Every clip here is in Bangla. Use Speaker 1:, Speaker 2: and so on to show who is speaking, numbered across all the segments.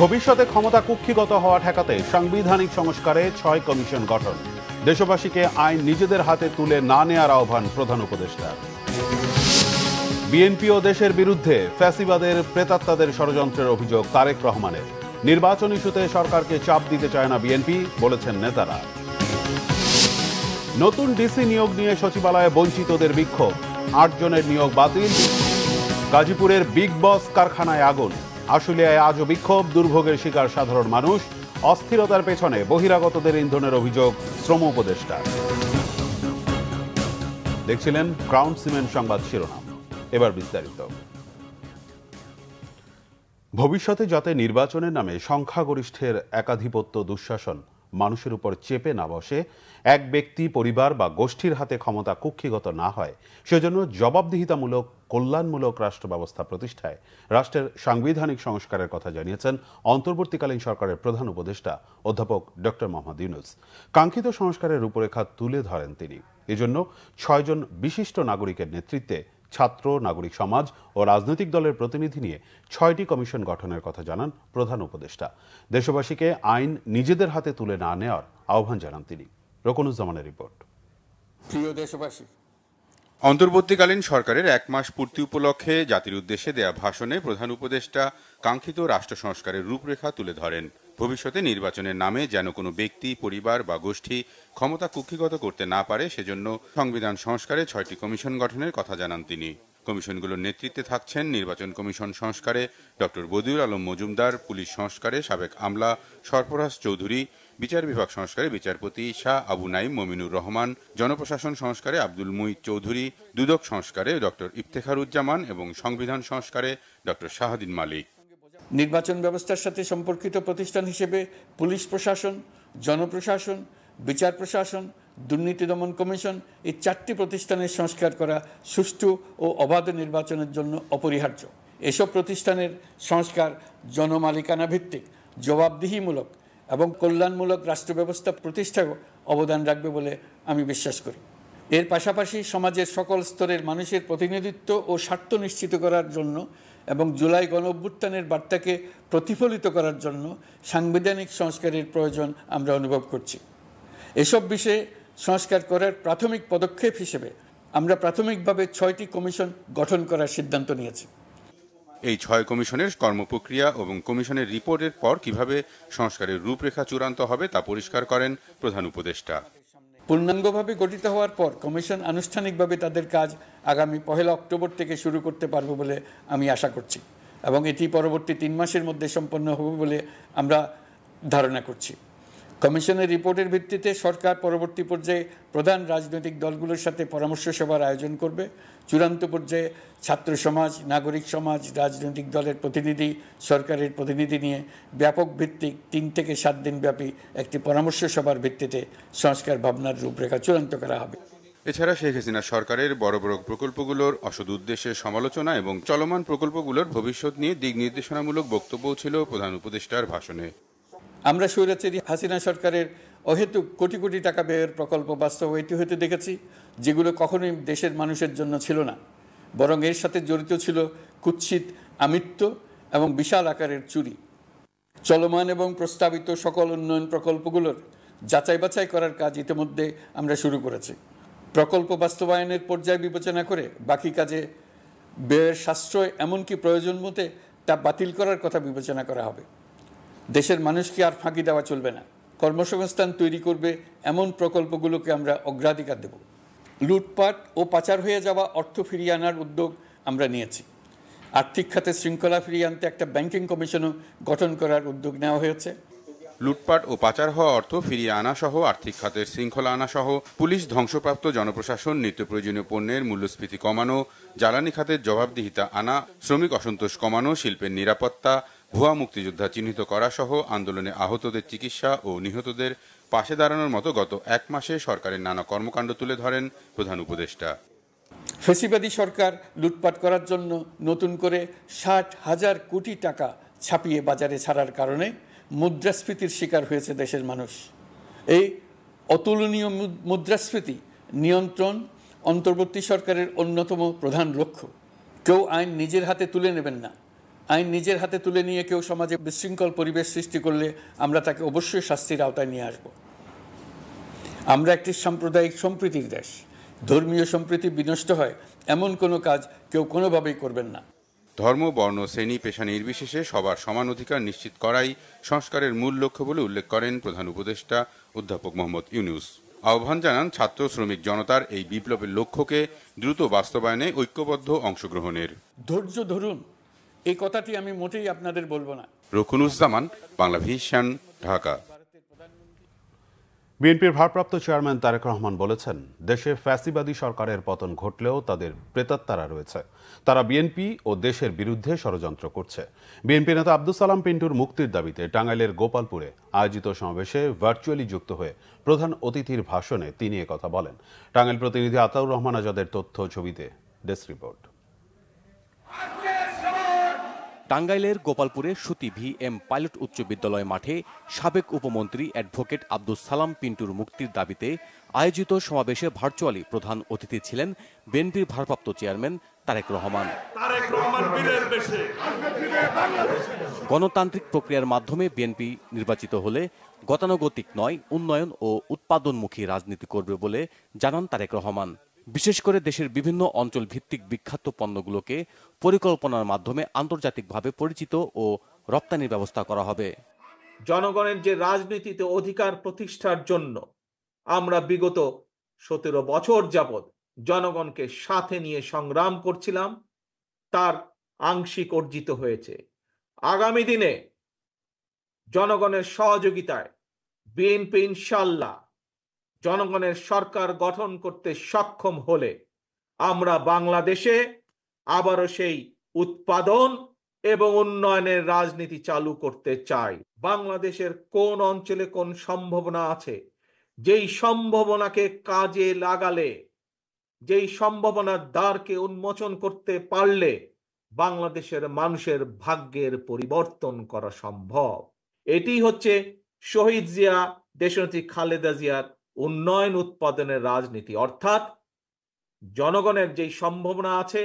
Speaker 1: ভবিষ্যতে ক্ষমতা কুক্ষিগত হওয়া ঠেকাতে সাংবিধানিক সংস্কারে ছয় কমিশন গঠন দেশবাসীকে আইন নিজেদের হাতে তুলে না নেয়ার আহ্বান প্রধান উপদেষ্টা বিএনপিও দেশের বিরুদ্ধে ফ্যাসিবাদের প্রেতাত্মাদের ষড়যন্ত্রের অভিযোগ তারেক রহমানের নির্বাচন ইস্যুতে সরকারকে চাপ দিতে চায় না বিএনপি বলেছেন নেতারা নতুন ডিসি নিয়োগ নিয়ে সচিবালয়ে বঞ্চিতদের বিক্ষোভ আটজনের নিয়োগ বাতিল গাজীপুরের বিগ বস কারখানায় আগুন আশুলিয়ায় আজও বিক্ষোভ দুর্ভোগের শিকার সাধারণ মানুষ অস্থিরতার পেছনে বহিরাগতদের ইন্ধনের অভিযোগ শ্রম উপদেষ্টা দেখছিলেন ক্রাউন সিমেন্ট সংবাদ শিরোনাম এবার বিস্তারিত ভবিষ্যতে যাতে নির্বাচনের নামে সংখ্যাগরিষ্ঠের একাধিপত্য দুঃশাসন মানুষের উপর চেপে না বসে এক ব্যক্তি পরিবার বা গোষ্ঠীর হাতে ক্ষমতা কুক্ষিগত না হয় সেজন্য জবাবদিহিতামূলক কল্যাণমূলক রাষ্ট্র ব্যবস্থা প্রতিষ্ঠায় রাষ্ট্রের সাংবিধানিক সংস্কারের কথা জানিয়েছেন অন্তর্বর্তীকালীন সরকারের প্রধান উপদেষ্টা অধ্যাপক ড মোহাম্মদ ইউনুস কাঙ্ক্ষিত সংস্কারের রূপরেখা তুলে ধরেন তিনি এজন্য ছয়জন বিশিষ্ট নাগরিকের নেতৃত্বে ছাত্র নাগরিক সমাজ ও রাজনৈতিক দলের প্রতিনিধি নিয়ে ছয়টি কমিশন গঠনের কথা জানান প্রধান উপদেষ্টা দেশবাসীকে আইন নিজেদের হাতে তুলে না নেওয়ার আহ্বান জানান তিনি রকনুজ্জামানের রিপোর্ট
Speaker 2: প্রিয় দেশবাসী
Speaker 1: অন্তর্বর্তীকালীন
Speaker 3: সরকারের এক মাস পূর্তি উপলক্ষে জাতির উদ্দেশ্যে দেয়া ভাষণে প্রধান উপদেষ্টা কাঙ্ক্ষিত রাষ্ট্র সংস্কারের রূপরেখা তুলে ধরেন ভবিষ্যতে নির্বাচনের নামে যেন কোনো ব্যক্তি পরিবার বা গোষ্ঠী ক্ষমতা কুক্ষিগত করতে না পারে সেজন্য সংবিধান সংস্কারে ছয়টি কমিশন গঠনের কথা জানান তিনি কমিশনগুলোর নেতৃত্বে থাকছেন নির্বাচন কমিশন সংস্কারে ডক্টর বদিউল আলম মজুমদার পুলিশ সংস্কারে সাবেক আমলা সরফরাজ চৌধুরী বিচার বিভাগ সংস্কারে বিচারপতি শাহ আবু নাইম মমিনুর রহমান জনপ্রশাসন সংস্কারে আব্দুল মুই চৌধুরী দুদক সংস্কারে ডক্টর ইফতেখারুজ্জামান এবং সংবিধান সংস্কারে ডক্টর শাহদিন মালিক নির্বাচন
Speaker 2: ব্যবস্থার সাথে সম্পর্কিত প্রতিষ্ঠান হিসেবে পুলিশ প্রশাসন জনপ্রশাসন বিচার প্রশাসন দুর্নীতি দমন কমিশন এই চারটি প্রতিষ্ঠানের সংস্কার করা সুষ্ঠু ও অবাধ নির্বাচনের জন্য অপরিহার্য এসব প্রতিষ্ঠানের সংস্কার জনমালিকানা ভিত্তিক জবাবদিহিমূলক এবং কল্যাণমূলক রাষ্ট্র ব্যবস্থা প্রতিষ্ঠায় অবদান রাখবে বলে আমি বিশ্বাস করি এর পাশাপাশি সমাজের সকল স্তরের মানুষের প্রতিনিধিত্ব ও স্বার্থ নিশ্চিত করার জন্য এবং জুলাই গণ অভ্যুত্থানের বার্তাকে প্রতিফলিত করার জন্য সাংবিধানিক সংস্কারের প্রয়োজন আমরা অনুভব করছি এসব বিষয়ে সংস্কার করার প্রাথমিক পদক্ষেপ হিসেবে আমরা প্রাথমিকভাবে ছয়টি কমিশন গঠন করার সিদ্ধান্ত নিয়েছি
Speaker 3: এই ছয় কমিশনের কর্মপ্রক্রিয়া এবং কমিশনের রিপোর্টের পর কিভাবে সংস্কারের রূপরেখা চূড়ান্ত হবে তা পরিষ্কার করেন প্রধান উপদেষ্টা
Speaker 2: পূর্ণাঙ্গভাবে গঠিত হওয়ার পর কমিশন আনুষ্ঠানিকভাবে তাদের কাজ আগামী পহেলা অক্টোবর থেকে শুরু করতে পারবো বলে আমি আশা করছি এবং এটি পরবর্তী তিন মাসের মধ্যে সম্পন্ন হবে বলে আমরা ধারণা করছি কমিশনের রিপোর্টের ভিত্তিতে সরকার পরবর্তী পর্যায়ে প্রধান রাজনৈতিক দলগুলোর সাথে পরামর্শ সভার আয়োজন করবে চূড়ান্ত পর্যায়ে ছাত্র সমাজ নাগরিক সমাজ রাজনৈতিক দলের প্রতিনিধি সরকারের প্রতিনিধি নিয়ে ব্যাপক ভিত্তিক তিন থেকে সাত দিন ব্যাপী একটি পরামর্শ সভার ভিত্তিতে সংস্কার ভাবনার রূপরেখা চূড়ান্ত করা হবে
Speaker 3: এছাড়া শেখ হাসিনা সরকারের বড় বড় প্রকল্পগুলোর অসদ উদ্দেশ্যে সমালোচনা এবং চলমান প্রকল্পগুলোর ভবিষ্যৎ নিয়ে দিক নির্দেশনামূলক বক্তব্য
Speaker 2: ছিল প্রধান উপদেষ্টার ভাষণে আমরা স্বৈরাচারী হাসিনা সরকারের অহেতুক কোটি কোটি টাকা ব্যয়ের প্রকল্প এটি হতে দেখেছি যেগুলো কখনোই দেশের মানুষের জন্য ছিল না বরং এর সাথে জড়িত ছিল কুৎসিত আমিত্ব এবং বিশাল আকারের চুরি চলমান এবং প্রস্তাবিত সকল উন্নয়ন প্রকল্পগুলোর যাচাই বাছাই করার কাজ ইতিমধ্যে আমরা শুরু করেছি প্রকল্প বাস্তবায়নের পর্যায় বিবেচনা করে বাকি কাজে ব্যয়ের সাশ্রয় এমনকি প্রয়োজন মতে তা বাতিল করার কথা বিবেচনা করা হবে দেশের মানুষকে আর ফাঁকি দেওয়া চলবে না কর্মসংস্থান তৈরি করবে এমন প্রকল্পগুলোকে আমরা অগ্রাধিকার দেব লুটপাট ও পাচার হয়ে যাওয়া অর্থ ফিরিয়ে আনার উদ্যোগ আমরা নিয়েছি আর্থিক খাতে শৃঙ্খলা ফিরিয়ে আনতে একটা ব্যাংকিং কমিশনও গঠন করার উদ্যোগ নেওয়া হয়েছে
Speaker 3: লুটপাট ও পাচার হওয়া অর্থ ফিরিয়ে আনা সহ আর্থিক খাতের শৃঙ্খলা আনা সহ পুলিশ ধ্বংসপ্রাপ্ত জনপ্রশাসন নিত্য প্রয়োজনীয় পণ্যের মূল্যস্ফীতি কমানো জ্বালানি খাতের জবাবদিহিতা আনা শ্রমিক অসন্তোষ কমানো শিল্পের নিরাপত্তা ভুয়া মুক্তিযোদ্ধা চিহ্নিত করা সহ আন্দোলনে আহতদের চিকিৎসা ও নিহতদের পাশে দাঁড়ানোর মতো গত এক মাসে সরকারের নানা কর্মকাণ্ড তুলে ধরেন প্রধান উপদেষ্টা
Speaker 2: ফেসিবাদী সরকার লুটপাট করার জন্য নতুন করে ষাট হাজার কোটি টাকা ছাপিয়ে বাজারে ছাড়ার কারণে মুদ্রাস্ফীতির শিকার হয়েছে দেশের মানুষ এই অতুলনীয় মুদ্রাস্ফীতি নিয়ন্ত্রণ অন্তর্বর্তী সরকারের অন্যতম প্রধান লক্ষ্য কেউ আইন নিজের হাতে তুলে নেবেন না আইন নিজের হাতে তুলে নিয়ে কেউ সমাজে বিশৃঙ্খল পরিবেশ সৃষ্টি করলে আমরা তাকে অবশ্যই শাস্তির আওতায় নিয়ে আসব আমরা একটি সাম্প্রদায়িক সম্প্রীতির দেশ ধর্মীয় সম্প্রীতি বিনষ্ট হয় এমন কোনো কাজ কেউ কোনোভাবেই করবেন না ধর্ম বর্ণ শ্রেণী পেশা নির্বিশেষে সবার সমান
Speaker 3: অধিকার নিশ্চিত করাই সংস্কারের মূল লক্ষ্য বলে উল্লেখ করেন প্রধান উপদেষ্টা অধ্যাপক মোহাম্মদ ইউনুস আহ্বান জানান ছাত্র শ্রমিক জনতার এই বিপ্লবের লক্ষ্যকে দ্রুত বাস্তবায়নে ঐক্যবদ্ধ অংশগ্রহণের
Speaker 2: ধৈর্য ধরুন এই কথাটি আমি মোটেই আপনাদের বলবো না
Speaker 3: রুকুনুজ্জামান বাংলা ভিশন ঢাকা
Speaker 1: বিএনপির ভারপ্রাপ্ত চেয়ারম্যান তারেক রহমান বলেছেন দেশে ফ্যাসিবাদী সরকারের পতন ঘটলেও তাদের প্রেতাত্মারা রয়েছে তারা বিএনপি ও দেশের বিরুদ্ধে ষড়যন্ত্র করছে বিএনপি নেতা আব্দুল সালাম পিন্টুর মুক্তির দাবিতে টাঙ্গাইলের গোপালপুরে আয়োজিত সমাবেশে ভার্চুয়ালি যুক্ত হয়ে প্রধান অতিথির ভাষণে তিনি কথা বলেন টাঙ্গাইল প্রতিনিধি আতাউর রহমান আজাদের তথ্য ছবিতে ডেস্ক রিপোর্ট টাঙ্গাইলের গোপালপুরে সুতি
Speaker 4: ভি এম পাইলট উচ্চ বিদ্যালয় মাঠে সাবেক উপমন্ত্রী অ্যাডভোকেট আব্দুল সালাম পিন্টুর মুক্তির দাবিতে আয়োজিত সমাবেশে ভার্চুয়ালি প্রধান অতিথি ছিলেন বিএনপির ভারপ্রাপ্ত চেয়ারম্যান তারেক রহমান গণতান্ত্রিক প্রক্রিয়ার মাধ্যমে বিএনপি নির্বাচিত হলে গতানুগতিক নয় উন্নয়ন ও উৎপাদনমুখী রাজনীতি করবে বলে জানান তারেক রহমান বিশেষ করে দেশের বিভিন্ন অঞ্চল ভিত্তিক বিখ্যাত পণ্যগুলোকে পরিকল্পনার মাধ্যমে আন্তর্জাতিকভাবে পরিচিত ও রপ্তানির ব্যবস্থা করা হবে
Speaker 5: জনগণের যে রাজনীতিতে অধিকার প্রতিষ্ঠার জন্য আমরা বিগত সতেরো বছর যাবৎ জনগণকে সাথে নিয়ে সংগ্রাম করছিলাম তার আংশিক অর্জিত হয়েছে আগামী দিনে জনগণের সহযোগিতায় বিএনপি ইনশাল্লাহ জনগণের সরকার গঠন করতে সক্ষম হলে আমরা বাংলাদেশে আবারও সেই উৎপাদন এবং উন্নয়নের রাজনীতি চালু করতে চাই বাংলাদেশের কোন অঞ্চলে কোন সম্ভাবনা আছে যেই সম্ভাবনাকে কাজে লাগালে যেই সম্ভাবনার দ্বারকে উন্মোচন করতে পারলে বাংলাদেশের মানুষের ভাগ্যের পরিবর্তন করা সম্ভব এটি হচ্ছে শহীদ জিয়া দেশনতি খালেদা জিয়ার উন্নয়ন উৎপাদনের রাজনীতি অর্থাৎ জনগণের যেই সম্ভাবনা আছে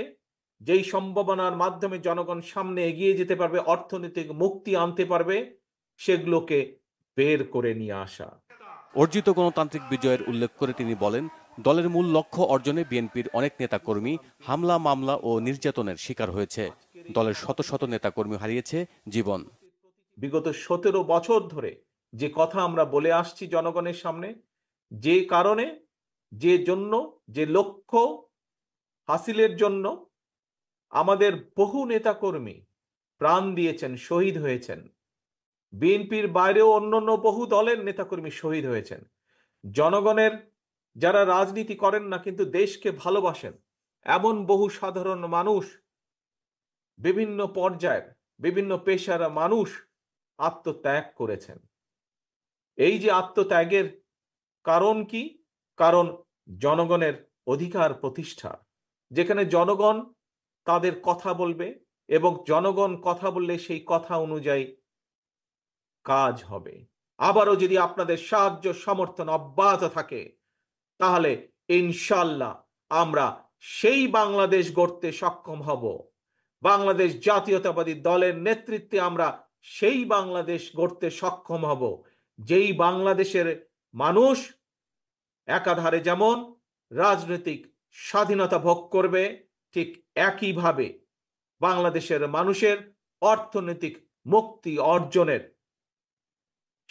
Speaker 5: যেই সম্ভাবনার মাধ্যমে জনগণ সামনে এগিয়ে যেতে পারবে অর্থনৈতিক মুক্তি
Speaker 4: আনতে পারবে সেগুলোকে বের করে নিয়ে আসা অর্জিত গণতান্ত্রিক বিজয়ের উল্লেখ করে তিনি বলেন দলের মূল লক্ষ্য অর্জনে বিএনপির অনেক নেতাকর্মী হামলা মামলা ও নির্যাতনের শিকার হয়েছে দলের শত শত নেতাকর্মী হারিয়েছে জীবন
Speaker 5: বিগত সতেরো বছর ধরে যে কথা আমরা বলে আসছি জনগণের সামনে যে কারণে যে জন্য যে লক্ষ্য হাসিলের জন্য আমাদের বহু নেতাকর্মী প্রাণ দিয়েছেন শহীদ হয়েছেন বিএনপির বাইরেও অন্যান্য বহু দলের নেতাকর্মী শহীদ হয়েছেন জনগণের যারা রাজনীতি করেন না কিন্তু দেশকে ভালোবাসেন এমন বহু সাধারণ মানুষ বিভিন্ন পর্যায়ের বিভিন্ন পেশার মানুষ আত্মত্যাগ করেছেন এই যে আত্মত্যাগের কারণ কি কারণ জনগণের অধিকার প্রতিষ্ঠা যেখানে জনগণ তাদের কথা বলবে এবং জনগণ কথা বললে সেই কথা অনুযায়ী কাজ হবে আবারও যদি আপনাদের সাহায্য সমর্থন অব্যাহত থাকে তাহলে ইনশাল্লাহ আমরা সেই বাংলাদেশ গড়তে সক্ষম হব বাংলাদেশ জাতীয়তাবাদী দলের নেতৃত্বে আমরা সেই বাংলাদেশ গড়তে সক্ষম হব যেই বাংলাদেশের মানুষ একাধারে যেমন রাজনৈতিক স্বাধীনতা ভোগ করবে ঠিক একইভাবে বাংলাদেশের মানুষের অর্থনৈতিক মুক্তি অর্জনের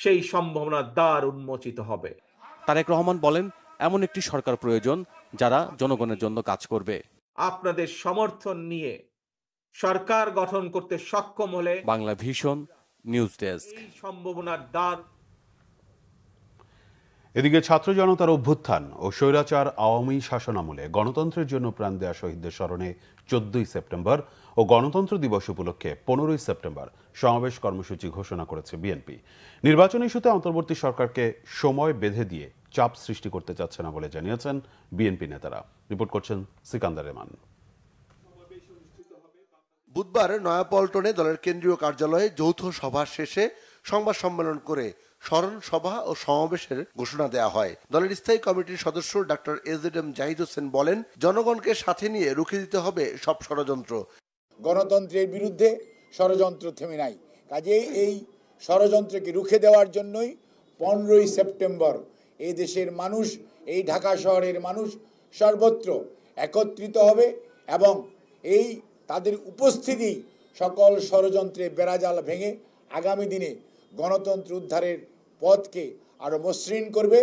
Speaker 5: সেই সম্ভাবনা দ্বার উন্মোচিত হবে
Speaker 4: তারেক রহমান বলেন এমন একটি সরকার প্রয়োজন যারা জনগণের জন্য কাজ করবে
Speaker 5: আপনাদের সমর্থন নিয়ে সরকার গঠন করতে সক্ষম হলে
Speaker 4: বাংলা ভীষণ
Speaker 1: নিউজ ডেস্ক
Speaker 5: সম্ভাবনার দ্বার
Speaker 1: এদিকে ছাত্র জনতার অভ্যুত্থান ও স্বৈরাচার আওয়ামী শাসনামলে গণতন্ত্রের জন্য প্রাণ দেয়া শহীদদের স্মরণে চোদ্দই সেপ্টেম্বর ও গণতন্ত্র দিবস উপলক্ষে পনেরোই সেপ্টেম্বর সমাবেশ কর্মসূচি ঘোষণা করেছে বিএনপি নির্বাচনী ইস্যুতে অন্তর্বর্তী সরকারকে সময় বেঁধে দিয়ে চাপ সৃষ্টি করতে চাচ্ছে না বলে জানিয়েছেন বিএনপি নেতারা রিপোর্ট করছেন সিকান্দার রেমান
Speaker 5: বুধবার নয়াপল্টনে দলের কেন্দ্রীয় কার্যালয়ে যৌথ সভা শেষে সংবাদ সম্মেলন করে স্মরণ সভা ও সমাবেশের ঘোষণা দেওয়া হয় দলের স্থায়ী কমিটির সদস্য ডক্টর এস এড এম জাহিদ হোসেন বলেন জনগণকে সাথে নিয়ে রুখে দিতে
Speaker 4: হবে সব ষড়যন্ত্র
Speaker 3: গণতন্ত্রের বিরুদ্ধে ষড়যন্ত্র থেমে নাই কাজে এই ষড়যন্ত্রকে রুখে দেওয়ার জন্যই পনেরোই সেপ্টেম্বর এই দেশের মানুষ এই ঢাকা শহরের মানুষ সর্বত্র একত্রিত হবে এবং এই তাদের উপস্থিতি সকল ষড়যন্ত্রে বেড়াজাল ভেঙে আগামী দিনে গণতন্ত্র উদ্ধারের পথকে আরো মসৃণ করবে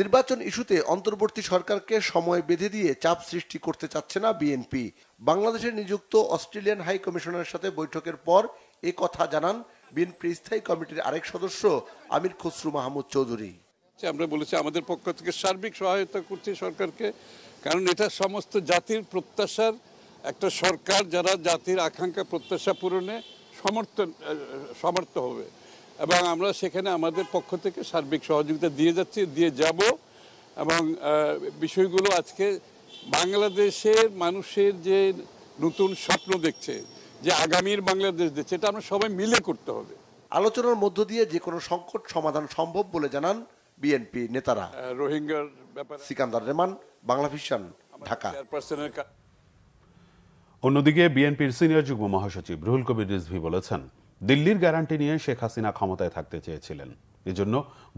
Speaker 5: নির্বাচন ইস্যুতে অন্তর্বর্তী সরকারকে সময় বেঁধে দিয়ে চাপ সৃষ্টি করতে চাচ্ছে না বিএনপি বাংলাদেশে নিযুক্ত অস্ট্রেলিয়ান হাই কমিশনের সাথে বৈঠকের পর এ কথা জানান
Speaker 2: বিএনপি স্থায়ী কমিটির আরেক
Speaker 5: সদস্য আমির খসরু মাহমুদ চৌধুরী
Speaker 2: আমরা বলেছি আমাদের পক্ষ থেকে সার্বিক সহায়তা করছি সরকারকে কারণ এটা সমস্ত জাতির প্রত্যাশার একটা সরকার যারা জাতির আকাঙ্ক্ষা প্রত্যাশা পূরণে সমর্থন সমর্থ হবে এবং আমরা সেখানে আমাদের পক্ষ থেকে সার্বিক সহযোগিতা দিয়ে যাচ্ছি দিয়ে যাব এবং বিষয়গুলো আজকে বাংলাদেশের মানুষের যে নতুন স্বপ্ন দেখছে যে আগামীর বাংলাদেশ দেখছে এটা আমরা সবাই মিলে করতে হবে
Speaker 5: আলোচনার মধ্য দিয়ে যে কোনো সংকট সমাধান সম্ভব বলে জানান বিএনপি নেতারা
Speaker 2: রোহিঙ্গার ব্যাপারে
Speaker 5: সিকান্দার রেমান বাংলা ভিশন ঢাকা
Speaker 1: অন্যদিকে বিএনপির সিনিয়র যুগ্ম মহাসচিব রুহুল কবির রিজভি বলেছেন দিল্লির গ্যারান্টি নিয়ে শেখ হাসিনা ক্ষমতায় থাকতে চেয়েছিলেন এজন্য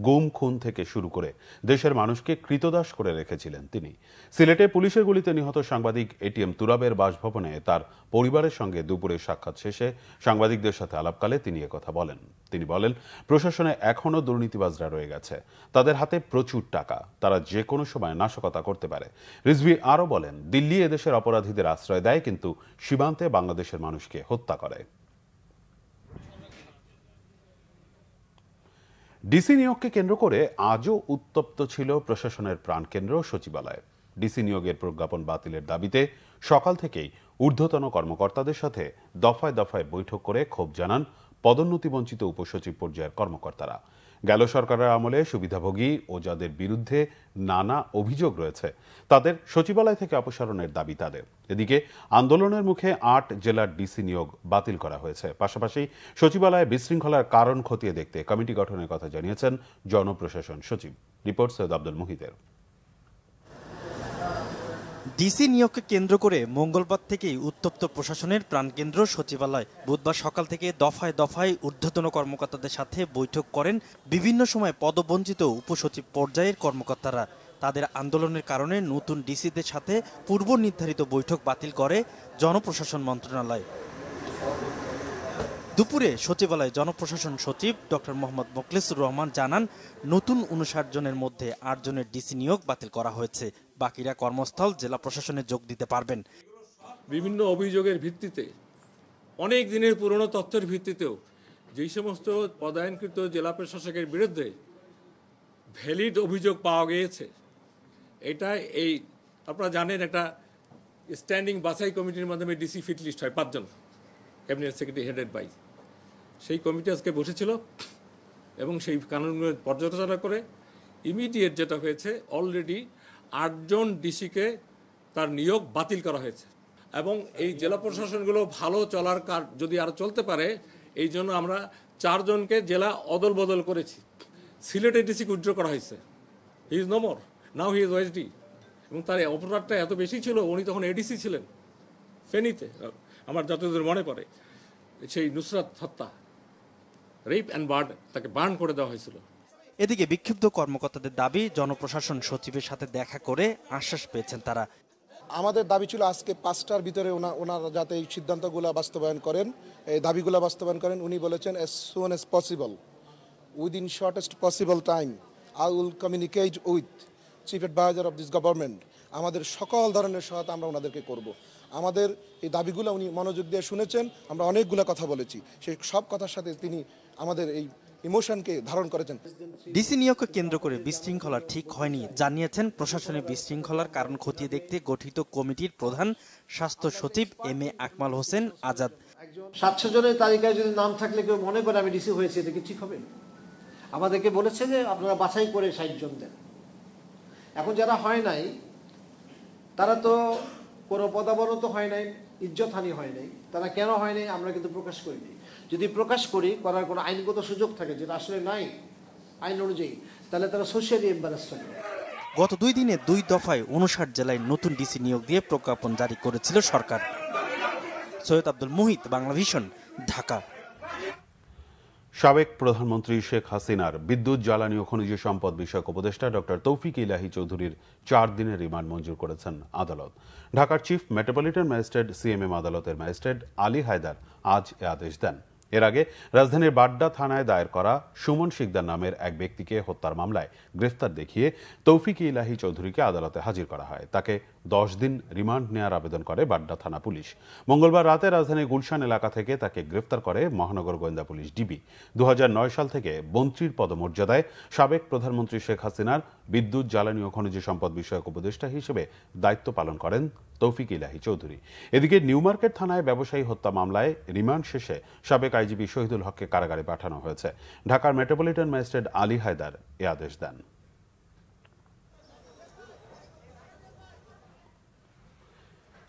Speaker 1: গুম খুন থেকে শুরু করে দেশের মানুষকে কৃতদাস করে রেখেছিলেন তিনি সিলেটে পুলিশের গুলিতে নিহত সাংবাদিক এটিএম তুরাবের বাসভবনে তার পরিবারের সঙ্গে দুপুরে সাক্ষাৎ শেষে সাংবাদিকদের সাথে আলাপকালে তিনি কথা বলেন তিনি বলেন প্রশাসনে এখনও দুর্নীতিবাজরা রয়ে গেছে তাদের হাতে প্রচুর টাকা তারা যে কোনো সময় নাশকতা করতে পারে রিজভি আরও বলেন দিল্লি এদেশের অপরাধীদের আশ্রয় দেয় কিন্তু সীমান্তে বাংলাদেশের মানুষকে হত্যা করে ডিসি নিয়োগকে কেন্দ্র করে আজও উত্তপ্ত ছিল প্রশাসনের প্রাণকেন্দ্র সচিবালয় ডিসি নিয়োগের প্রজ্ঞাপন বাতিলের দাবিতে সকাল থেকেই ঊর্ধ্বতন কর্মকর্তাদের সাথে দফায় দফায় বৈঠক করে ক্ষোভ জানান পদোন্নতি বঞ্চিত উপসচিব পর্যায়ের কর্মকর্তারা গেল সরকারের আমলে সুবিধাভোগী ও যাদের বিরুদ্ধে নানা অভিযোগ রয়েছে তাদের সচিবালয় থেকে অপসারণের দাবি তাদের এদিকে আন্দোলনের মুখে আট জেলার ডিসি নিয়োগ বাতিল করা হয়েছে পাশাপাশি সচিবালয়ে বিশৃঙ্খলার কারণ খতিয়ে দেখতে কমিটি গঠনের কথা জানিয়েছেন জনপ্রশাসন সচিব রিপোর্ট সৈয়দ আব্দুল
Speaker 6: মুহিদের ডিসি নিয়োগকে কেন্দ্র করে মঙ্গলবার থেকেই উত্তপ্ত প্রশাসনের প্রাণকেন্দ্র সচিবালয় বুধবার সকাল থেকে দফায় দফায় ঊর্ধ্বতন কর্মকর্তাদের সাথে বৈঠক করেন বিভিন্ন সময় পদবঞ্চিত উপসচিব পর্যায়ের কর্মকর্তারা তাদের আন্দোলনের কারণে নতুন ডিসিদের সাথে পূর্ব নির্ধারিত বৈঠক বাতিল করে জনপ্রশাসন মন্ত্রণালয় দুপুরে সচিবালয় জনপ্রশাসন সচিব ডক্টর মোহাম্মদ মোখলেসুর রহমান জানান নতুন উনষাট জনের মধ্যে আট জনের ডিসি নিয়োগ বাতিল করা হয়েছে বাকিরা কর্মস্থল জেলা প্রশাসনে যোগ দিতে পারবেন বিভিন্ন অভিযোগের ভিত্তিতে অনেক দিনের পুরনো তথ্যের ভিত্তিতেও যেই
Speaker 5: সমস্ত পদায়নকৃত জেলা প্রশাসকের বিরুদ্ধে ভ্যালিড অভিযোগ পাওয়া গিয়েছে এটা এই আপনারা জানেন একটা স্ট্যান্ডিং বাছাই কমিটির মাধ্যমে ডিসি ফিট লিস্ট হয় পাঁচজন ক্যাবিনেট সেক্রেটারি হেডেড বাই সেই কমিটি আজকে বসেছিল এবং সেই কানুনগুলো পর্যালোচনা করে ইমিডিয়েট যেটা হয়েছে অলরেডি আটজন ডিসিকে তার নিয়োগ বাতিল করা হয়েছে এবং এই জেলা প্রশাসনগুলো ভালো চলার কাজ যদি আরও চলতে পারে এই জন্য আমরা চারজনকে জেলা অদল বদল করেছি সিলেটে ডিসিকে উজ্জ্ব করা হয়েছে he is no more now he is OSD এবং তার অপরাধটা এত বেশি ছিল উনি তখন এডিসি ছিলেন ফেনীতে আমার যতদূর মনে পড়ে সেই নুসরাত হত্যা
Speaker 6: রেপ অ্যান্ড বার্ড তাকে বার্ন করে দেওয়া হয়েছিল এদিকে বিক্ষুব্ধ কর্মকর্তাদের দাবি জনপ্রশাসন সচিবের সাথে দেখা করে আশ্বাস পেয়েছেন তারা আমাদের দাবি ছিল আজকে পাঁচটার ভিতরে
Speaker 5: ওনার ওনারা যাতে এই সিদ্ধান্তগুলো বাস্তবায়ন করেন এই দাবিগুলো বাস্তবায়ন করেন উনি বলেছেন as soon as possible within shortest possible time I will communicate with chief adviser of this government আমাদের সকল ধরনের সহায়তা আমরা ওনাদেরকে করব। আমাদের এই দাবিগুলো উনি মনোযোগ দিয়ে শুনেছেন আমরা অনেকগুলো কথা বলেছি সেই সব কথার সাথে তিনি আমাদের এই ইমোশনকে ধারণ করেছেন
Speaker 6: ডিসি নিয়োগকে কেন্দ্র করে বিশৃঙ্খলা ঠিক হয়নি জানিয়েছেন প্রশাসনে বিশৃঙ্খলার কারণ খতিয়ে দেখতে গঠিত কমিটির প্রধান স্বাস্থ্য সচিব এম এ আকমাল হোসেন আজাদ সাতশো জনের তালিকায় যদি নাম থাকলে কেউ মনে করে আমি ডিসি হয়েছি এটা কি ঠিক হবে আমাদেরকে বলেছে যে আপনারা বাছাই করে ষাট জন দেন
Speaker 5: এখন যারা হয় নাই তারা তো কোনো পদাবরত হয় নাই ইজ্জত হানি হয় নাই তারা কেন হয় নাই আমরা কিন্তু প্রকাশ করিনি যদি প্রকাশ করি করার কোনো আইনগত সুযোগ থাকে যেটা আসলে নাই আইন অনুযায়ী তাহলে তারা সোশ্যালি এম্বারাস হবে
Speaker 6: গত দুই দিনে দুই দফায় উনষাট জেলায় নতুন ডিসি নিয়োগ দিয়ে প্রজ্ঞাপন জারি করেছিল সরকার সৈয়দ আব্দুল মুহিত বাংলাভিশন ঢাকা
Speaker 1: সাবেক প্রধানমন্ত্রী শেখ হাসিনার বিদ্যুৎ জ্বালানি ও খনিজ সম্পদ বিষয়ক উপদেষ্টা ডক্টর তৌফিক ইলাহি চৌধুরীর চার দিনের রিমান্ড মঞ্জুর করেছেন আদালত ঢাকার চিফ মেট্রোপলিটন ম্যাজিস্ট্রেট সিএমএম আদালতের ম্যাজিস্ট্রেট আলী হায়দার আজ এ আদেশ দেন এর আগে রাজধানীর বাড্ডা থানায় দায়ের করা সুমন শিকদার নামের এক ব্যক্তিকে হত্যার মামলায় গ্রেফতার দেখিয়ে তৌফিক ইলাহি চৌধুরীকে আদালতে হাজির করা হয় তাকে দশ দিন রিমান্ড নেওয়ার আবেদন করে বাড্ডা থানা পুলিশ মঙ্গলবার রাতে রাজধানীর গুলশান এলাকা থেকে তাকে গ্রেফতার করে মহানগর গোয়েন্দা পুলিশ ডিবি দু সাল থেকে মন্ত্রীর পদমর্যাদায় সাবেক প্রধানমন্ত্রী শেখ হাসিনার বিদ্যুৎ জ্বালানি ও খনিজ সম্পদ বিষয়ক উপদেষ্টা হিসেবে দায়িত্ব পালন করেন তৌফিক ইলাহি চৌধুরী এদিকে নিউমার্কেট থানায় ব্যবসায়ী হত্যা মামলায় রিমান্ড শেষে সাবেক আইজিপি শহীদুল হককে কারাগারে পাঠানো হয়েছে ঢাকার মেট্রোপলিটন ম্যাজিস্ট্রেট আলী হায়দার এ আদেশ দেন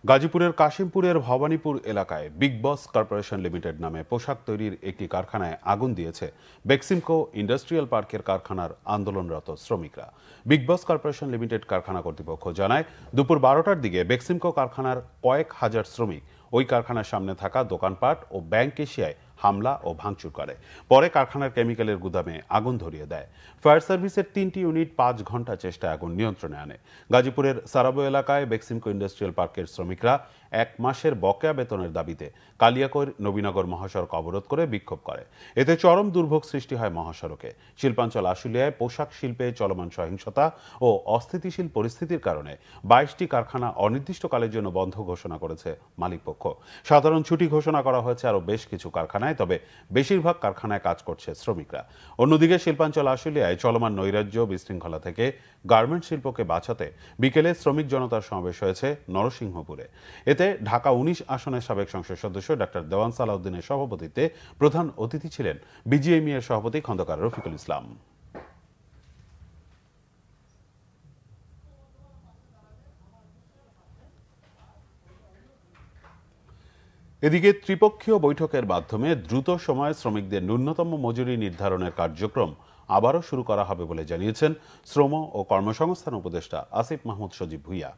Speaker 1: গাজীপুরের কাশিমপুরের ভবানীপুর এলাকায় বিগ বস কর্পোরেশন লিমিটেড নামে পোশাক তৈরির একটি কারখানায় আগুন দিয়েছে বেক্সিমকো ইন্ডাস্ট্রিয়াল পার্কের কারখানার আন্দোলনরত শ্রমিকরা বিগ বস কর্পোরেশন লিমিটেড কারখানা কর্তৃপক্ষ জানায় দুপুর বারোটার দিকে বেক্সিমকো কারখানার কয়েক হাজার শ্রমিক ওই কারখানার সামনে থাকা দোকানপাট ও ব্যাংক এশিয়ায় হামলা ও ভাঙচুর করে পরে কারখানার কেমিক্যালের গুদামে আগুন ধরিয়ে দেয় ফায়ার সার্ভিসের তিনটি ইউনিট পাঁচ ঘন্টা চেষ্টায় আগুন নিয়ন্ত্রণে আনে গাজীপুরের সারাবো এলাকায় বেক্সিমকো ইন্ডাস্ট্রিয়াল পার্কের শ্রমিকরা এক মাসের বকেয়া বেতনের দাবিতে কালিয়াকৈর নবীনগর মহাসড়ক অবরোধ করে বিক্ষোভ করে এতে চরম দুর্ভোগ সৃষ্টি হয় মহাসড়কে শিল্পাঞ্চল আশুলিয়ায় পোশাক শিল্পে চলমান সহিংসতা ও অস্থিতিশীল পরিস্থিতির কারণে বাইশটি কারখানা অনির্দিষ্টকালের জন্য বন্ধ ঘোষণা করেছে মালিকপক্ষ সাধারণ ছুটি ঘোষণা করা হয়েছে আরও বেশ কিছু কারখানায় তবে বেশিরভাগ কারখানায় কাজ করছে শ্রমিকরা অন্যদিকে শিল্পাঞ্চল আশুলিয়ায় চলমান নৈরাজ্য বিশৃঙ্খলা থেকে গার্মেন্ট শিল্পকে বাঁচাতে বিকেলে শ্রমিক জনতার সমাবেশ হয়েছে নরসিংহপুরে এতে এতে ঢাকা উনিশ আসনের সাবেক সংসদ সদস্য ডাক্তার দেওয়ান সালাউদ্দিনের সভাপতিত্বে প্রধান অতিথি ছিলেন বিজিএমই এর সভাপতি খন্দকার রফিকুল ইসলাম এদিকে ত্রিপক্ষীয় বৈঠকের মাধ্যমে দ্রুত সময়ে শ্রমিকদের ন্যূনতম মজুরি নির্ধারণের কার্যক্রম আবারও শুরু করা হবে বলে জানিয়েছেন শ্রম ও কর্মসংস্থান উপদেষ্টা আসিফ মাহমুদ সজীব ভুইয়া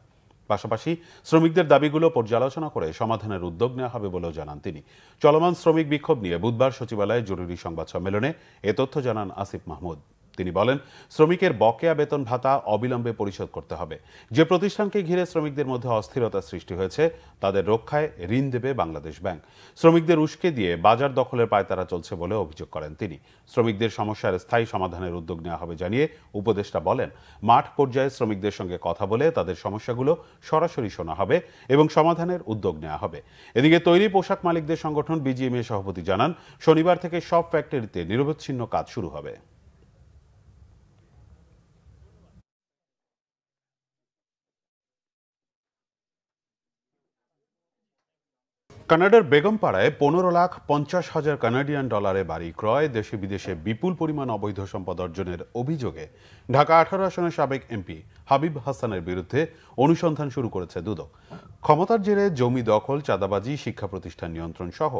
Speaker 1: পাশাপাশি শ্রমিকদের দাবিগুলো পর্যালোচনা করে সমাধানের উদ্যোগ নেওয়া হবে বলেও জানান তিনি চলমান শ্রমিক বিক্ষোভ নিয়ে বুধবার সচিবালয়ে জরুরি সংবাদ সম্মেলনে এ তথ্য জানান আসিফ মাহমুদ তিনি বলেন শ্রমিকের বকেয়া বেতন ভাতা অবিলম্বে পরিশোধ করতে হবে যে প্রতিষ্ঠানকে ঘিরে শ্রমিকদের মধ্যে অস্থিরতা সৃষ্টি হয়েছে তাদের রক্ষায় ঋণ দেবে বাংলাদেশ ব্যাংক শ্রমিকদের উস্কে দিয়ে বাজার দখলের পায়তারা চলছে বলে অভিযোগ করেন তিনি শ্রমিকদের সমস্যার স্থায়ী সমাধানের উদ্যোগ নেওয়া হবে জানিয়ে উপদেষ্টা বলেন মাঠ পর্যায়ে শ্রমিকদের সঙ্গে কথা বলে তাদের সমস্যাগুলো সরাসরি শোনা হবে এবং সমাধানের উদ্যোগ নেওয়া হবে এদিকে তৈরি পোশাক মালিকদের সংগঠন বিজিএমএ সভাপতি জানান শনিবার থেকে সব ফ্যাক্টরিতে নিরবচ্ছিন্ন কাজ শুরু হবে কানাডার বেগমপাড়ায় পনেরো লাখ পঞ্চাশ হাজার কানাডিয়ান ডলারে বাড়ি ক্রয় দেশে বিদেশে বিপুল পরিমাণ অবৈধ সম্পদ অর্জনের অভিযোগে ঢাকা আঠারো আসনের সাবেক এমপি হাবিব হাসানের বিরুদ্ধে অনুসন্ধান শুরু করেছে দুদক ক্ষমতার জেরে জমি দখল চাঁদাবাজি শিক্ষা প্রতিষ্ঠান নিয়ন্ত্রণ সহ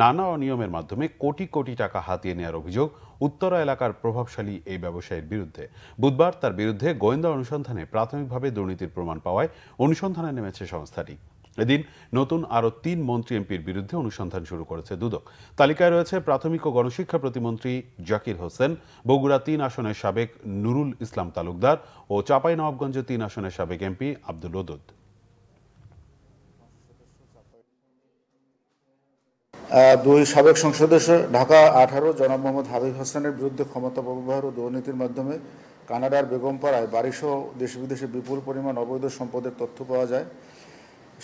Speaker 1: নানা অনিয়মের মাধ্যমে কোটি কোটি টাকা হাতিয়ে নেওয়ার অভিযোগ উত্তরা এলাকার প্রভাবশালী এই ব্যবসায়ীর বিরুদ্ধে বুধবার তার বিরুদ্ধে গোয়েন্দা অনুসন্ধানে প্রাথমিকভাবে দুর্নীতির প্রমাণ পাওয়ায় অনুসন্ধানে নেমেছে সংস্থাটি এদিন নতুন আরও তিন মন্ত্রী এমপির বিরুদ্ধে অনুসন্ধান শুরু করেছে দুদক তালিকায় রয়েছে প্রাথমিক ও গণশিক্ষা প্রতিমন্ত্রী জাকির হোসেন বগুড়া তিন আসনের সাবেক নুরুল ইসলাম তালুকদার ও চাপাই চাঁপাইনবাবগঞ্জ তিন আসনের সাবেক এমপি আব্দুল ওদুদ দুই সাবেক সংসদস্য ঢাকা আঠারো জনাব
Speaker 5: মোহাম্মদ হাবিব হাসানের বিরুদ্ধে ক্ষমতা ব্যবহার ও দুর্নীতির মাধ্যমে কানাডার বেগমপাড়ায় বাড়িসহ দেশ বিদেশে বিপুল পরিমাণ অবৈধ সম্পদের তথ্য পাওয়া যায়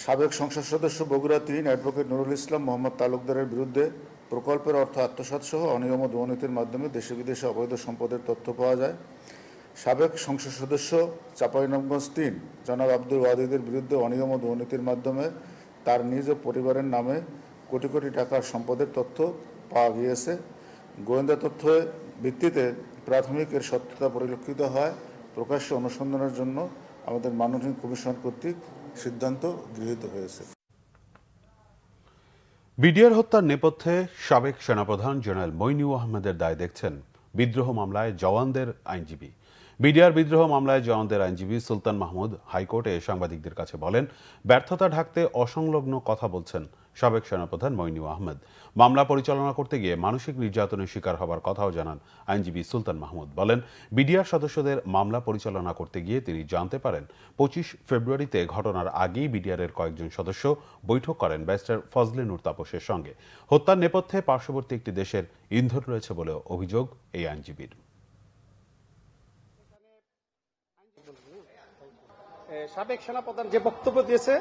Speaker 5: সাবেক সংসদ সদস্য বগুড়া তিন অ্যাডভোকেট নুরুল ইসলাম মোহাম্মদ তালুকদারের বিরুদ্ধে প্রকল্পের অর্থ আত্মসাত সহ অনিয়ম দুর্নীতির মাধ্যমে দেশে বিদেশে অবৈধ সম্পদের তথ্য পাওয়া যায় সাবেক সংসদ সদস্য চাঁপাইনবগঞ্জ তিন জনাব আব্দুল ওয়াদিদের বিরুদ্ধে অনিয়ম দুর্নীতির মাধ্যমে তার নিজ ও পরিবারের নামে কোটি কোটি টাকার সম্পদের তথ্য পাওয়া গিয়েছে গোয়েন্দা তথ্যের ভিত্তিতে প্রাথমিক এর সত্যতা পরিলক্ষিত হয় প্রকাশ্য অনুসন্ধানের জন্য আমাদের মাননীয় কমিশন কর্তৃক সিদ্ধান্ত গৃহীত হয়েছে
Speaker 1: বিডিআর হত্যার নেপথ্যে সাবেক সেনাপ্রধান জেনারেল মইনু আহমেদের দায় দেখছেন বিদ্রোহ মামলায় জওয়ানদের আইনজীবী বিডিআর বিদ্রোহ মামলায় জওয়ানদের আইনজীবী সুলতান মাহমুদ হাইকোর্টে সাংবাদিকদের কাছে বলেন ব্যর্থতা ঢাকতে অসংলগ্ন কথা বলছেন সাবেক সেনাপ্রধান মইনু আহমেদ মামলা পরিচালনা করতে গিয়ে মানসিক নির্যাতনের শিকার হবার কথাও জানান আইনজীবী সুলতান মাহমুদ বলেন বিডিআর সদস্যদের মামলা পরিচালনা করতে গিয়ে তিনি জানতে পারেন পঁচিশ ফেব্রুয়ারিতে ঘটনার আগেই বিডিআরের কয়েকজন সদস্য বৈঠক করেন ব্যারিস্টার ফজলে নূর তাপসের সঙ্গে হত্যার নেপথ্যে পার্শ্ববর্তী একটি দেশের ইন্ধন রয়েছে বলেও অভিযোগ এই আইনজীবীর
Speaker 5: সাবেক সেনাপ্রধান যে বক্তব্য দিয়েছে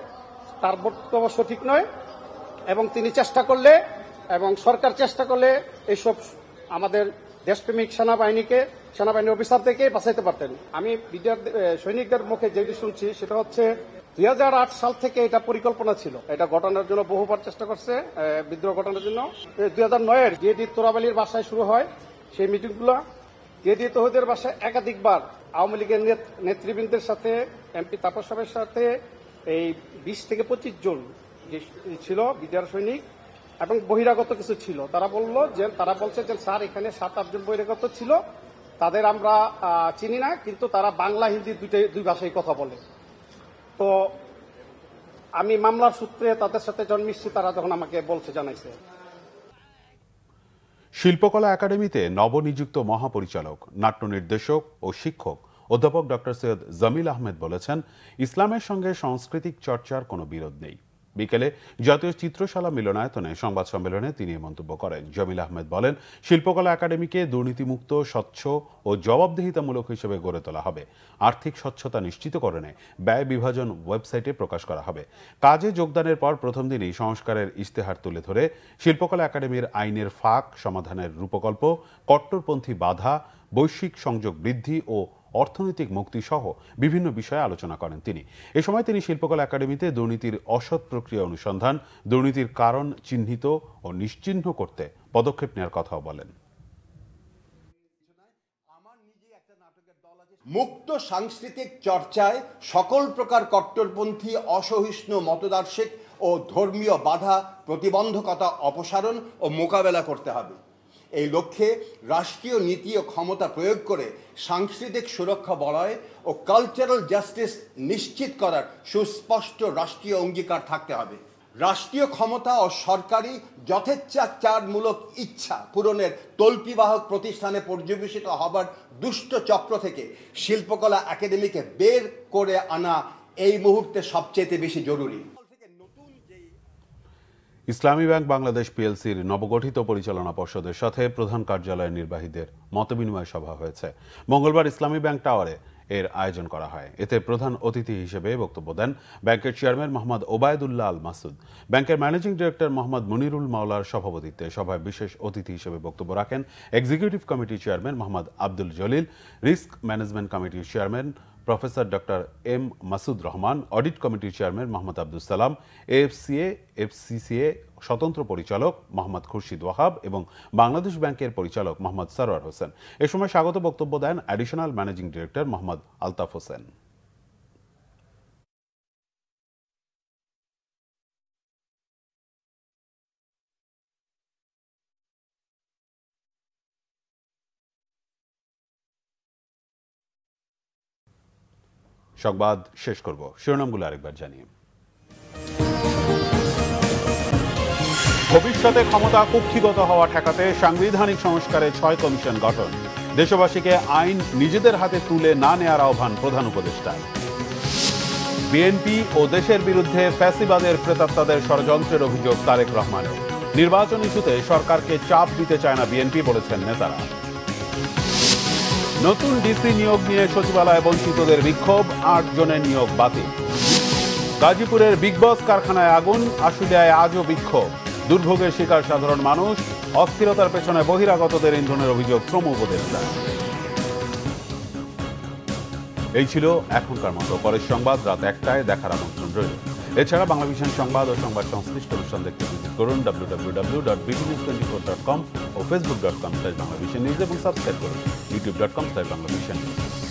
Speaker 5: তার বক্তব্য সঠিক নয়
Speaker 2: এবং তিনি চেষ্টা করলে এবং সরকার চেষ্টা করলে এইসব আমাদের দেশপ্রেমিক সেনাবাহিনীকে সেনাবাহিনীর অফিসার থেকে বাঁচাইতে পারতেন আমি
Speaker 1: সৈনিকদের মুখে যেটি শুনছি সেটা হচ্ছে দুই সাল থেকে এটা পরিকল্পনা ছিল এটা ঘটানোর
Speaker 5: জন্য বহুবার চেষ্টা করছে বিদ্রোহ ঘটানোর জন্য দুই হাজার নয়ের জিএডি তোরাবালির বাসায় শুরু হয়
Speaker 2: সেই মিটিংগুলো জিএডি তহিদের বাসায় একাধিকবার আওয়ামী লীগের নেতৃবৃন্দের সাথে এমপি তাপস সাহেবের সাথে এই বিশ থেকে পঁচিশ জন ছিল বিদ্যার সৈনিক এবং বহিরাগত কিছু ছিল তারা বলল যে তারা বলছে যে স্যার এখানে
Speaker 1: সাত আটজন বহিরাগত ছিল তাদের আমরা চিনি না কিন্তু তারা বাংলা হিন্দি দুইটাই দুই ভাষায় কথা বলে তো আমি মামলার সূত্রে তাদের সাথে
Speaker 2: জন্মিচ্ছি তারা যখন আমাকে বলছে জানাইছে
Speaker 1: শিল্পকলা একাডেমিতে নবনিযুক্ত মহাপরিচালক নাট্য নির্দেশক ও শিক্ষক অধ্যাপক ডক্টর সৈয়দ জমিল আহমেদ বলেছেন ইসলামের সঙ্গে সাংস্কৃতিক চর্চার কোনো বিরোধ নেই বিকেলে জাতীয় চিত্রশালা মিলনায়তনে সংবাদ সম্মেলনে তিনি মন্তব্য করেন জমিল আহমেদ বলেন শিল্পকলা একাডেমিকে দুর্নীতিমুক্ত স্বচ্ছ ও জবাবদিহিতামূলক হিসেবে গড়ে তোলা হবে আর্থিক স্বচ্ছতা নিশ্চিতকরণে ব্যয় বিভাজন ওয়েবসাইটে প্রকাশ করা হবে কাজে যোগদানের পর প্রথম দিনই সংস্কারের ইশতেহার তুলে ধরে শিল্পকলা একাডেমির আইনের ফাঁক সমাধানের রূপকল্প কট্টরপন্থী বাধা বৈশ্বিক সংযোগ বৃদ্ধি ও অর্থনৈতিক মুক্তিসহ বিভিন্ন বিষয়ে আলোচনা করেন তিনি এ সময় তিনি শিল্পকলা একাডেমিতে দুর্নীতির অসৎ প্রক্রিয়া অনুসন্ধান দুর্নীতির কারণ চিহ্নিত ও নিশ্চিহ্ন করতে পদক্ষেপ নেওয়ার কথাও বলেন
Speaker 5: মুক্ত সাংস্কৃতিক চর্চায় সকল প্রকার কট্টরপন্থী অসহিষ্ণু মতদার্শিক ও ধর্মীয়
Speaker 3: বাধা প্রতিবন্ধকতা অপসারণ ও মোকাবেলা করতে হবে এই লক্ষ্যে রাষ্ট্রীয় নীতি ও ক্ষমতা প্রয়োগ করে সাংস্কৃতিক সুরক্ষা বলয় ও কালচারাল জাস্টিস নিশ্চিত করার সুস্পষ্ট রাষ্ট্রীয় অঙ্গীকার থাকতে হবে রাষ্ট্রীয় ক্ষমতা ও সরকারি যথেচ্ছাচারমূলক ইচ্ছা পূরণের তল্পিবাহক প্রতিষ্ঠানে পর্যবেসিত হবার দুষ্ট চক্র থেকে শিল্পকলা একাডেমিকে বের করে আনা এই মুহূর্তে সবচেয়ে বেশি জরুরি
Speaker 1: ইসলামী ব্যাংক বাংলাদেশ পিএলসির নবগঠিত পরিচালনা পর্ষদের সাথে প্রধান কার্যালয়ের নির্বাহীদের মতবিনিময় সভা হয়েছে মঙ্গলবার ইসলামী ব্যাংক টাওয়ারে এর আয়োজন করা হয় এতে প্রধান অতিথি হিসেবে বক্তব্য দেন ব্যাংকের চেয়ারম্যান মোহাম্মদ ওবায়দুল্লাহ আল মাসুদ ব্যাংকের ম্যানেজিং ডিরেক্টর মোহাম্মদ মুনিরুল মাওলার সভাপতিত্বে সভায় বিশেষ অতিথি হিসেবে বক্তব্য রাখেন এক্সিকিউটিভ কমিটির chairman Mohammad Abdul Jalil risk management কমিটির chairman professor doctor M Masud Rahman audit কমিটির চেয়ারম্যান মোহাম্মদ আব্দুল সালাম এফসিএ এফসিসিএ স্বতন্ত্র পরিচালক মোহাম্মদ খুরশিদ ওয়াহাব এবং বাংলাদেশ ব্যাংকের পরিচালক মোহাম্মদ সরোয়ার হোসেন এ সময় স্বাগত বক্তব্য দেন additional managing director Mohammad Altaf Hossain সংবাদ শেষ করব শিরোনামগুলো আরেকবার জানিয়ে ভবিষ্যতে ক্ষমতা কুক্ষিগত হওয়া ঠেকাতে সাংবিধানিক সংস্কারে ছয় কমিশন গঠন দেশবাসীকে আইন নিজেদের হাতে তুলে না নেয়ার আহ্বান প্রধান উপদেষ্টা বিএনপি ও দেশের বিরুদ্ধে ফ্যাসিবাদের প্রেতাত্মাদের ষড়যন্ত্রের অভিযোগ তারেক রহমানের নির্বাচন ইস্যুতে সরকারকে চাপ দিতে চায় না বিএনপি বলেছেন নেতারা নতুন ডিসি নিয়োগ নিয়ে সচিবালয়ে বঞ্চিতদের বিক্ষোভ আট জনের নিয়োগ বাতিল গাজীপুরের বিগ বস কারখানায় আগুন আশুলিয়ায় আজও বিক্ষোভ দুর্ভোগের শিকার সাধারণ মানুষ অস্থিরতার পেছনে বহিরাগতদের ইন্ধনের অভিযোগ শ্রম উপদেষ্টা এই ছিল এখনকার মতো পরের সংবাদ রাত একটায় দেখার আমন্ত্রণ রয়েছে এছাড়া বাংলা ভিশন সংবাদ ও সংবাদ সংশ্লিষ্ট অনুষ্ঠান দেখতে ভিজিট করুন W W W dot bdnews twenty four dot com ও Facebook dot com slash Bangla vision news এবং সাবস্ক্রাইব করুন YouTube dot com slash Bangla vision news